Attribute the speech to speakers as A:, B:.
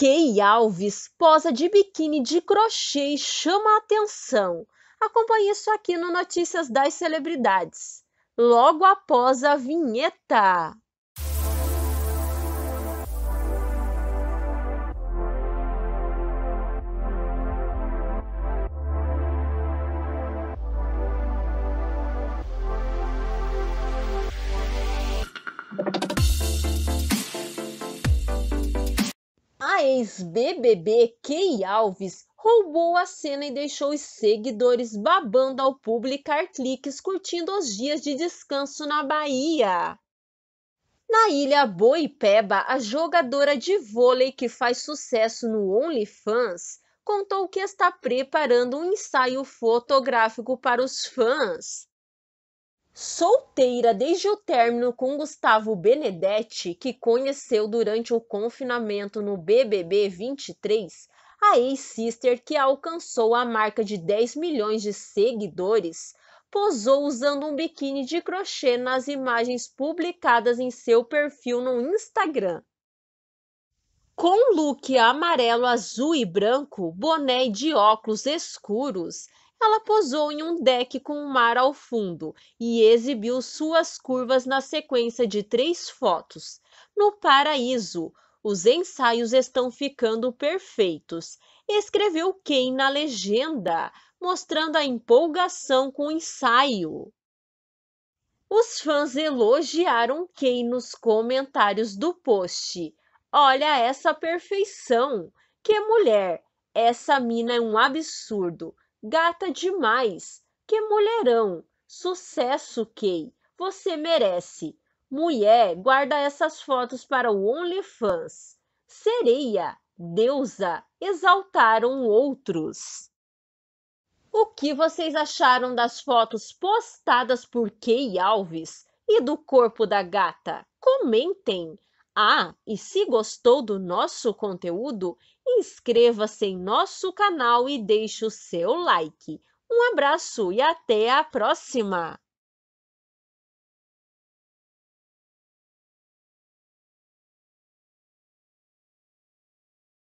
A: Kay Alves posa de biquíni de crochê e chama a atenção. Acompanhe isso aqui no Notícias das Celebridades, logo após a vinheta. A ex-BBB Kay Alves roubou a cena e deixou os seguidores babando ao publicar cliques curtindo os dias de descanso na Bahia. Na ilha Boipeba, a jogadora de vôlei que faz sucesso no OnlyFans contou que está preparando um ensaio fotográfico para os fãs solteira desde o término com Gustavo Benedetti, que conheceu durante o confinamento no BBB 23, a ex-sister que alcançou a marca de 10 milhões de seguidores, posou usando um biquíni de crochê nas imagens publicadas em seu perfil no Instagram. Com look amarelo, azul e branco, boné de óculos escuros, ela posou em um deck com o mar ao fundo e exibiu suas curvas na sequência de três fotos. No paraíso, os ensaios estão ficando perfeitos, escreveu Ken na legenda, mostrando a empolgação com o ensaio. Os fãs elogiaram Ken nos comentários do post. Olha essa perfeição! Que mulher! Essa mina é um absurdo. Gata demais! Que mulherão! Sucesso, Kay! Você merece! Mulher, guarda essas fotos para o OnlyFans. Sereia, deusa, exaltaram outros. O que vocês acharam das fotos postadas por Kay Alves e do corpo da gata? Comentem! Ah, e se gostou do nosso conteúdo, inscreva-se em nosso canal e deixe o seu like. Um abraço e até a próxima!